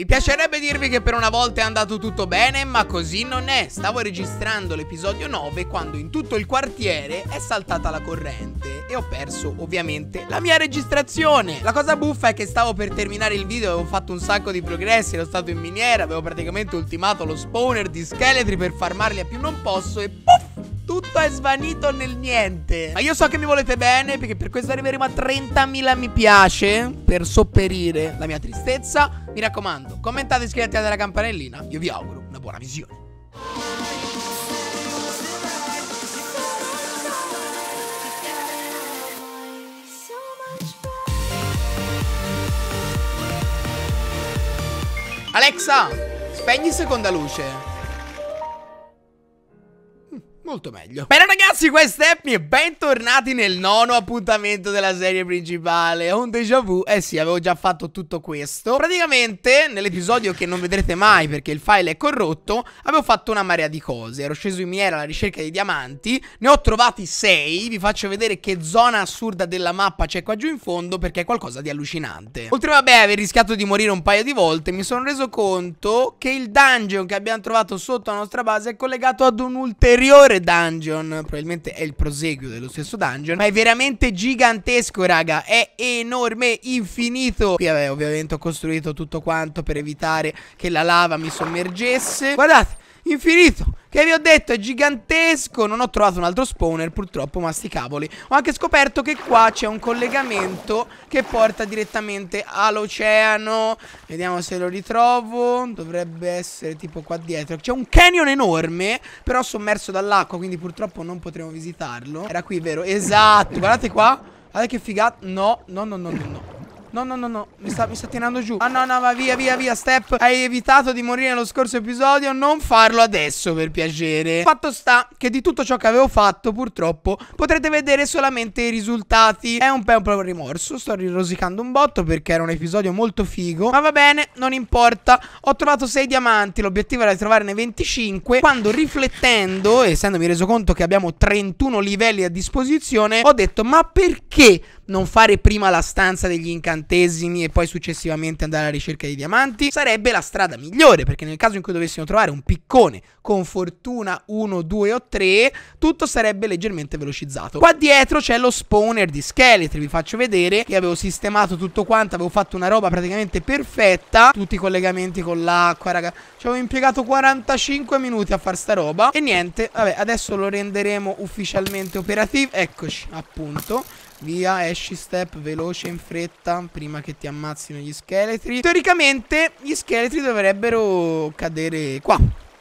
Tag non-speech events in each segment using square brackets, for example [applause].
Mi piacerebbe dirvi che per una volta è andato tutto bene, ma così non è. Stavo registrando l'episodio 9 quando in tutto il quartiere è saltata la corrente e ho perso ovviamente la mia registrazione. La cosa buffa è che stavo per terminare il video, avevo fatto un sacco di progressi, ero stato in miniera, avevo praticamente ultimato lo spawner di scheletri per farmarli a più non posso e puff! tutto è svanito nel niente. Ma io so che mi volete bene perché per questo arriveremo a 30.000 mi piace per sopperire la mia tristezza. Mi raccomando, commentate, iscrivetevi alla campanellina. Io vi auguro una buona visione. Alexa, spegni seconda luce molto meglio. Bene ragazzi, questa è Epmi e bentornati nel nono appuntamento della serie principale. Ho Un déjà vu, eh sì, avevo già fatto tutto questo. Praticamente, nell'episodio che non vedrete mai perché il file è corrotto, avevo fatto una marea di cose. Ero sceso in mira alla ricerca dei diamanti, ne ho trovati 6, vi faccio vedere che zona assurda della mappa c'è qua giù in fondo perché è qualcosa di allucinante. Oltre vabbè aver rischiato di morire un paio di volte, mi sono reso conto che il dungeon che abbiamo trovato sotto la nostra base è collegato ad un ulteriore dungeon, probabilmente è il proseguio dello stesso dungeon, ma è veramente gigantesco raga, è enorme, infinito. Qui vabbè ovviamente ho costruito tutto quanto per evitare che la lava mi sommergesse. Guardate, infinito che vi ho detto è gigantesco Non ho trovato un altro spawner purtroppo ma sti cavoli Ho anche scoperto che qua c'è un collegamento che porta direttamente all'oceano Vediamo se lo ritrovo Dovrebbe essere tipo qua dietro C'è un canyon enorme però sommerso dall'acqua quindi purtroppo non potremo visitarlo Era qui vero? Esatto guardate qua Guardate che figata No no no no no, no. No, no, no, no. Mi sta, mi sta tirando giù. Ah, no, no, va via, via, via. Step, hai evitato di morire nello scorso episodio. Non farlo adesso, per piacere. Fatto sta che di tutto ciò che avevo fatto, purtroppo, potrete vedere solamente i risultati. È un po' un po' rimorso. Sto rosicando un botto perché era un episodio molto figo. Ma va bene, non importa. Ho trovato 6 diamanti. L'obiettivo era di trovarne 25. Quando riflettendo, essendomi reso conto che abbiamo 31 livelli a disposizione, ho detto, ma perché? non fare prima la stanza degli incantesimi e poi successivamente andare alla ricerca dei diamanti, sarebbe la strada migliore, perché nel caso in cui dovessimo trovare un piccone con fortuna 1, 2 o 3, tutto sarebbe leggermente velocizzato. Qua dietro c'è lo spawner di scheletri, vi faccio vedere che avevo sistemato tutto quanto, avevo fatto una roba praticamente perfetta, tutti i collegamenti con l'acqua, raga. Ci avevo impiegato 45 minuti a far sta roba e niente, vabbè, adesso lo renderemo ufficialmente operativo. Eccoci, appunto. Via, esci step, veloce, in fretta, prima che ti ammazzino gli scheletri. Teoricamente gli scheletri dovrebbero cadere qua.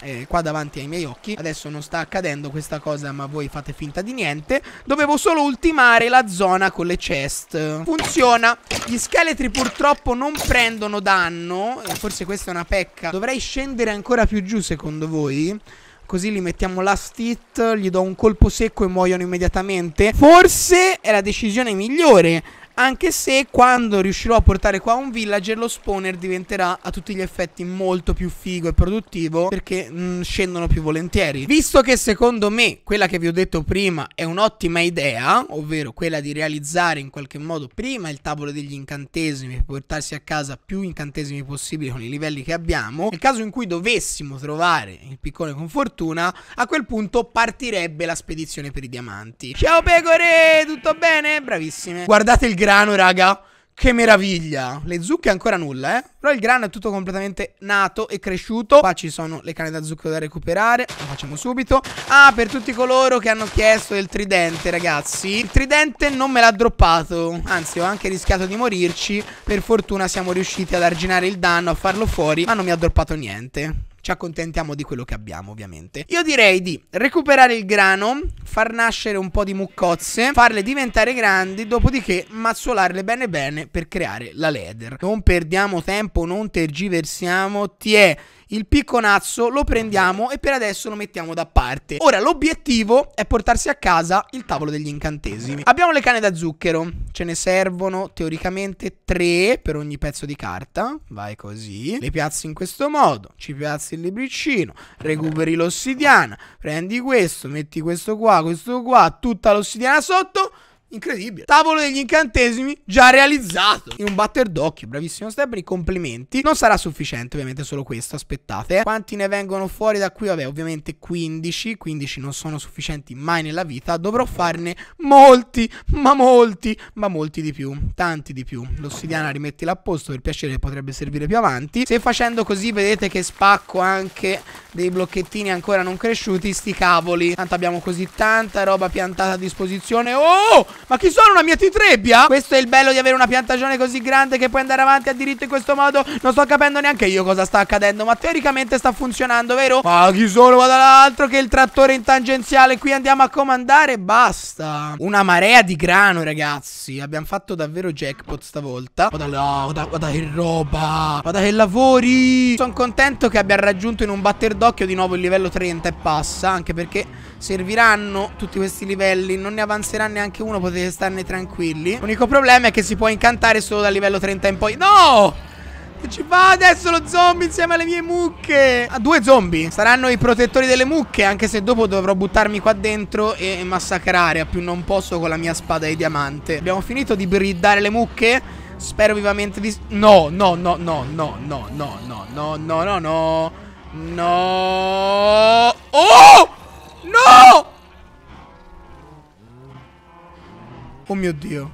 Eh, qua davanti ai miei occhi Adesso non sta accadendo questa cosa ma voi fate finta di niente Dovevo solo ultimare la zona con le chest Funziona Gli scheletri purtroppo non prendono danno eh, Forse questa è una pecca Dovrei scendere ancora più giù secondo voi Così li mettiamo last hit, gli do un colpo secco e muoiono immediatamente. Forse è la decisione migliore anche se quando riuscirò a portare qua un villager lo spawner diventerà a tutti gli effetti molto più figo e produttivo perché mh, mm, scendono più volentieri. Visto che secondo me quella che vi ho detto prima è un'ottima idea, ovvero quella di realizzare in qualche modo prima il tavolo degli incantesimi per portarsi a casa più incantesimi possibili con i livelli che abbiamo, nel caso in cui dovessimo trovare il piccone con fortuna, a quel punto partirebbe la spedizione per i diamanti. Ciao pecore, tutto bene? Bravissime. Guardate il grano, raga. Che meraviglia! Le zucche ancora nulla, eh? Però il grano è tutto completamente nato e cresciuto. Qua ci sono le canne da zucchero da recuperare. Lo facciamo subito. Ah, per tutti coloro che hanno chiesto il tridente, ragazzi. Il tridente non me l'ha droppato. Anzi, ho anche rischiato di morirci. Per fortuna siamo riusciti ad arginare il danno, a farlo fuori. Ma non mi ha droppato niente ci accontentiamo di quello che abbiamo ovviamente. Io direi di recuperare il grano, far nascere un po' di muccozze, farle diventare grandi, dopodiché mazzolarle bene bene per creare la leather. Non perdiamo tempo, non tergiversiamo, ti è il picconazzo lo prendiamo e per adesso lo mettiamo da parte. Ora l'obiettivo è portarsi a casa il tavolo degli incantesimi. Abbiamo le canne da zucchero, ce ne servono teoricamente tre per ogni pezzo di carta. Vai così, le piazzi in questo modo, ci piazzi il libricino, recuperi l'ossidiana, prendi questo, metti questo qua, questo qua, tutta l'ossidiana sotto incredibile. Tavolo degli incantesimi già realizzato. In un batter d'occhio, bravissimo Stephanie. complimenti. Non sarà sufficiente ovviamente solo questo, aspettate. Eh. Quanti ne vengono fuori da qui? Vabbè, ovviamente 15. 15 non sono sufficienti mai nella vita. Dovrò farne molti, ma molti, ma molti di più. Tanti di più. L'ossidiana rimettila a posto per piacere, potrebbe servire più avanti. Se facendo così vedete che spacco anche dei blocchettini ancora non cresciuti, sti cavoli. Tanto abbiamo così tanta roba piantata a disposizione. Oh! Ma chi sono una mia titrebbia? Questo è il bello di avere una piantagione così grande che puoi andare avanti a diritto in questo modo Non sto capendo neanche io cosa sta accadendo Ma teoricamente sta funzionando, vero? Ma chi sono va dall'altro che il trattore in tangenziale Qui andiamo a comandare e basta Una marea di grano, ragazzi Abbiamo fatto davvero jackpot stavolta Guarda là, guarda, guarda che roba Guarda che lavori Sono contento che abbia raggiunto in un batter d'occhio di nuovo il livello 30 e passa Anche perché serviranno tutti questi livelli Non ne avanzerà neanche uno, potete starne tranquilli L'unico problema è che si può incantare solo dal livello 30 in poi No! Ci va adesso lo zombie insieme alle mie mucche Ah, due zombie Saranno i protettori delle mucche Anche se dopo dovrò buttarmi qua dentro e massacrare A più non posso con la mia spada di diamante Abbiamo finito di bridare le mucche Spero vivamente di... No, no, no, no, no, no, no, no, no, no, no, no No Oh! Oh meu Deus.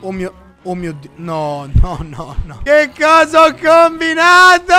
Oh meu. Oh mio dio. No, no, no, no. Che cosa ho combinato?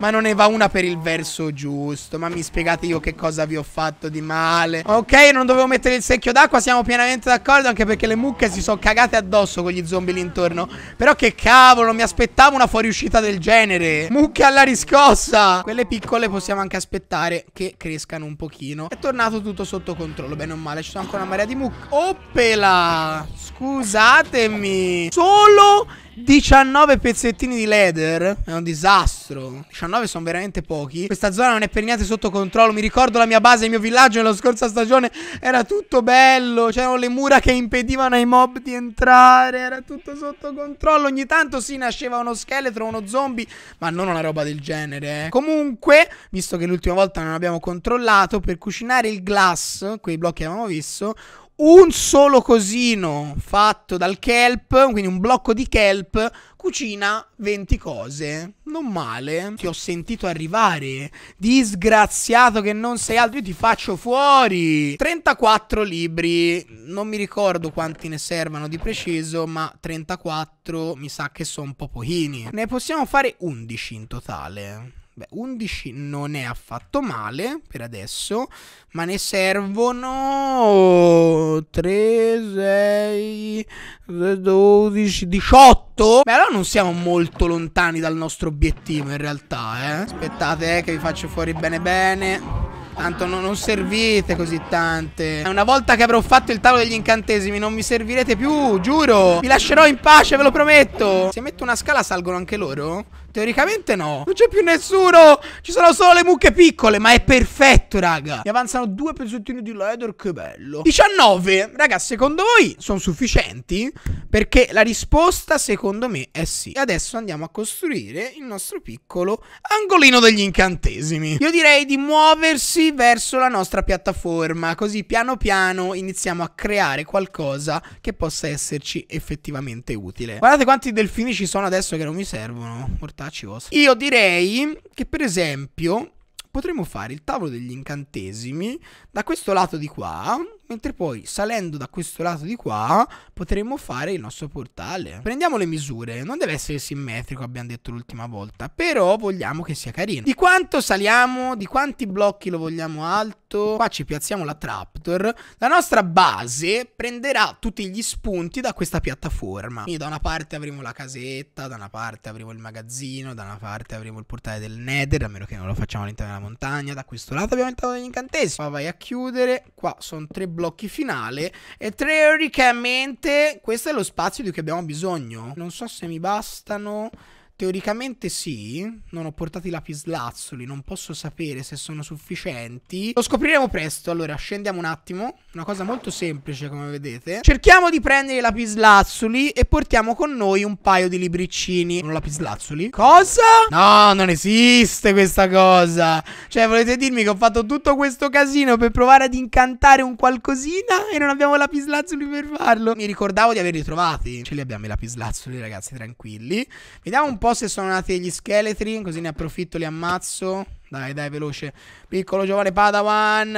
Ma non ne va una per il verso giusto. Ma mi spiegate io che cosa vi ho fatto di male. Ok, non dovevo mettere il secchio d'acqua. Siamo pienamente d'accordo. Anche perché le mucche si sono cagate addosso con gli zombie lì intorno. Però che cavolo, mi aspettavo una fuoriuscita del genere. Mucche alla riscossa. Quelle piccole possiamo anche aspettare che crescano un pochino. È tornato tutto sotto controllo. Bene o male, ci sono ancora una marea di mucche. Oppela! Scusatemi. Solo 19 pezzettini di leather È un disastro 19 sono veramente pochi Questa zona non è per niente sotto controllo Mi ricordo la mia base, il mio villaggio nella scorsa stagione Era tutto bello C'erano le mura che impedivano ai mob di entrare Era tutto sotto controllo Ogni tanto sì nasceva uno scheletro, uno zombie Ma non una roba del genere eh. Comunque, visto che l'ultima volta non abbiamo controllato Per cucinare il glass Quei blocchi che avevamo visto un solo cosino fatto dal kelp, quindi un blocco di kelp, cucina 20 cose. Non male. Ti ho sentito arrivare. Disgraziato che non sei altro, io ti faccio fuori. 34 libri. Non mi ricordo quanti ne servano di preciso, ma 34 mi sa che sono un po' pochini. Ne possiamo fare 11 in totale. Beh, 11 non è affatto male per adesso, ma ne servono 3, 6, 12, 18. Beh, allora non siamo molto lontani dal nostro obiettivo in realtà, eh. Aspettate eh, che vi faccio fuori bene bene. Tanto non, non servite così tante Una volta che avrò fatto il tavolo degli incantesimi Non mi servirete più, giuro Vi lascerò in pace, ve lo prometto Se metto una scala salgono anche loro? Teoricamente no. Non c'è più nessuno. Ci sono solo le mucche piccole, ma è perfetto, raga. Mi avanzano due pezzettini di leather, che bello. 19. Raga, secondo voi sono sufficienti? Perché la risposta, secondo me, è sì. E adesso andiamo a costruire il nostro piccolo angolino degli incantesimi. Io direi di muoversi verso la nostra piattaforma. Così piano piano iniziamo a creare qualcosa che possa esserci effettivamente utile. Guardate quanti delfini ci sono adesso che non mi servono. Mortali Nacios. Io direi che per esempio potremmo fare il tavolo degli incantesimi da questo lato di qua mentre poi salendo da questo lato di qua potremmo fare il nostro portale. Prendiamo le misure, non deve essere simmetrico abbiamo detto l'ultima volta, però vogliamo che sia carino. Di quanto saliamo, di quanti blocchi lo vogliamo alto, qua ci piazziamo la trapdoor, la nostra base prenderà tutti gli spunti da questa piattaforma. Quindi da una parte avremo la casetta, da una parte avremo il magazzino, da una parte avremo il portale del nether, a meno che non lo facciamo all'interno della montagna, da questo lato abbiamo il tavolo degli incantesimi. Qua vai a chiudere, qua sono tre blocchi blocchi finale e teoricamente questo è lo spazio di cui abbiamo bisogno. Non so se mi bastano... Teoricamente sì, non ho portato i lapislazzoli, non posso sapere se sono sufficienti. Lo scopriremo presto, allora scendiamo un attimo, una cosa molto semplice come vedete. Cerchiamo di prendere i lapislazzoli e portiamo con noi un paio di libriccini. Uno lapislazzoli? Cosa? No, non esiste questa cosa. Cioè volete dirmi che ho fatto tutto questo casino per provare ad incantare un qualcosina e non abbiamo lapislazzoli per farlo? Mi ricordavo di averli trovati. Ce li abbiamo i lapislazzoli ragazzi, tranquilli. Vediamo un po' po' se sono nati gli scheletri, così ne approfitto, li ammazzo. Dai, dai, veloce. Piccolo giovane Padawan.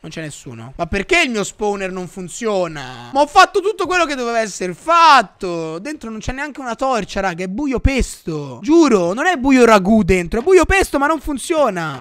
Non c'è nessuno. Ma perché il mio spawner non funziona? Ma ho fatto tutto quello che doveva essere fatto. Dentro non c'è neanche una torcia, raga. È buio pesto. Giuro, non è buio ragù dentro. È buio pesto, ma non funziona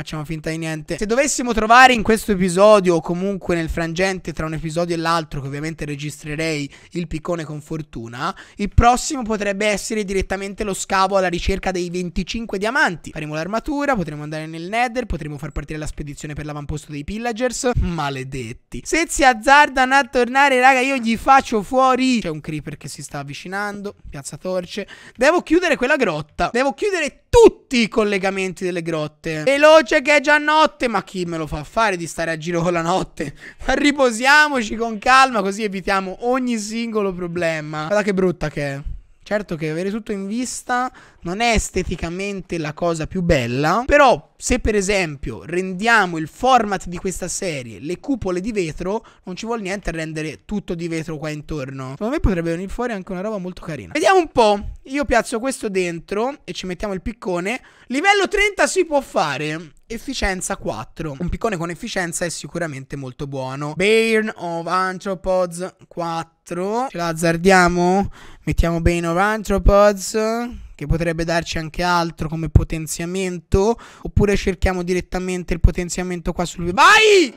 facciamo finta di niente. Se dovessimo trovare in questo episodio o comunque nel frangente tra un episodio e l'altro, che ovviamente registrerei il piccone con fortuna, il prossimo potrebbe essere direttamente lo scavo alla ricerca dei 25 diamanti. Faremo l'armatura, potremo andare nel nether, potremo far partire la spedizione per l'avamposto dei pillagers. Maledetti. Se si azzardano a tornare, raga, io gli faccio fuori. C'è un creeper che si sta avvicinando, piazza torce. Devo chiudere quella grotta. Devo chiudere tutti i collegamenti delle grotte. Veloce c'è che è già notte, ma chi me lo fa fare di stare a giro con la notte? [laughs] Ma riposiamoci con calma, così evitiamo ogni singolo problema. Guarda che brutta che è. Certo che avere tutto in vista non è esteticamente la cosa più bella, però se per esempio rendiamo il format di questa serie le cupole di vetro, non ci vuole niente a rendere tutto di vetro qua intorno. Secondo me potrebbe venire fuori anche una roba molto carina. Vediamo un po'. Io piazzo questo dentro e ci mettiamo il piccone. Livello 30 si può fare. Efficienza 4. Un piccone con efficienza è sicuramente molto buono. Bane of Anthropods 4. Ce l'azzardiamo. Mettiamo Bane of Anthropods che potrebbe darci anche altro come potenziamento, oppure cerchiamo direttamente il potenziamento qua sul... Vai!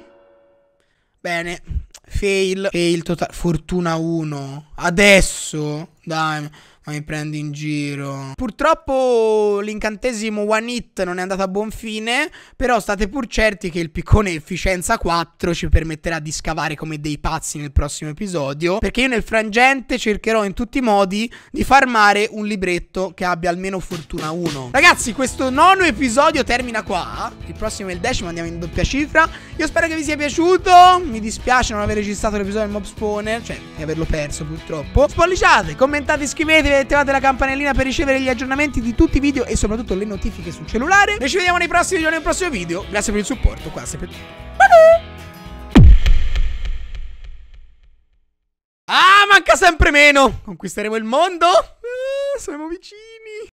Bene, fail, fail totale, fortuna 1. Adesso? Dai, ma mi prendi in giro. Purtroppo l'incantesimo One Hit non è andato a buon fine, però state pur certi che il piccone efficienza 4 ci permetterà di scavare come dei pazzi nel prossimo episodio, perché io nel frangente cercherò in tutti i modi di farmare un libretto che abbia almeno fortuna 1. Ragazzi, questo nono episodio termina qua, il prossimo è il decimo, andiamo in doppia cifra. Io spero che vi sia piaciuto, mi dispiace non aver registrato l'episodio del Mob Spawner, cioè di averlo perso purtroppo troppo. Spolliciate, commentate, iscrivetevi, attivate la campanellina per ricevere gli aggiornamenti di tutti i video e soprattutto le notifiche sul cellulare. Noi ci vediamo nei prossimi giorni, nel prossimo video. Grazie per il supporto, qua sempre tutto. Ah, manca sempre meno! Conquisteremo il mondo? Ah, siamo vicini!